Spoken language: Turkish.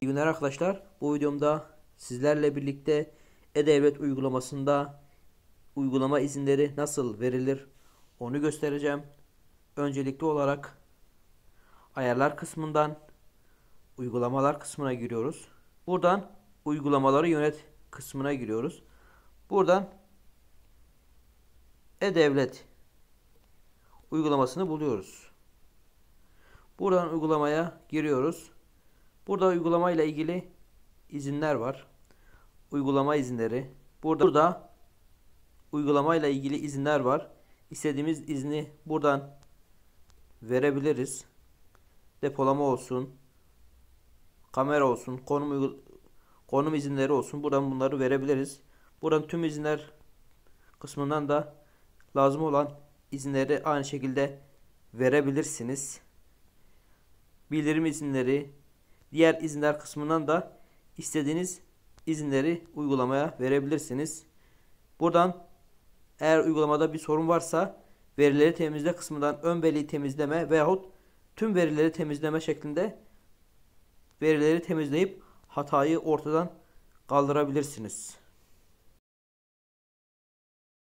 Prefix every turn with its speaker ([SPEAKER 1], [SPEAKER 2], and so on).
[SPEAKER 1] İyi günler arkadaşlar. Bu videomda sizlerle birlikte E-Devlet uygulamasında uygulama izinleri nasıl verilir onu göstereceğim. Öncelikli olarak ayarlar kısmından uygulamalar kısmına giriyoruz. Buradan uygulamaları yönet kısmına giriyoruz. Buradan e-devlet uygulamasını buluyoruz. Buradan uygulamaya giriyoruz. Burada uygulama ile ilgili izinler var. Uygulama izinleri. Burada, burada ile ilgili izinler var. İstediğimiz izni buradan verebiliriz. Depolama olsun. Kamera olsun. Konum, konum izinleri olsun. Buradan bunları verebiliriz. Buradan tüm izinler kısmından da lazım olan izinleri aynı şekilde verebilirsiniz. Bildirim izinleri, diğer izinler kısmından da istediğiniz izinleri uygulamaya verebilirsiniz. Buradan eğer uygulamada bir sorun varsa verileri temizle kısmından ön veriyi temizleme veyahut tüm verileri temizleme şeklinde verileri temizleyip hatayı ortadan kaldırabilirsiniz.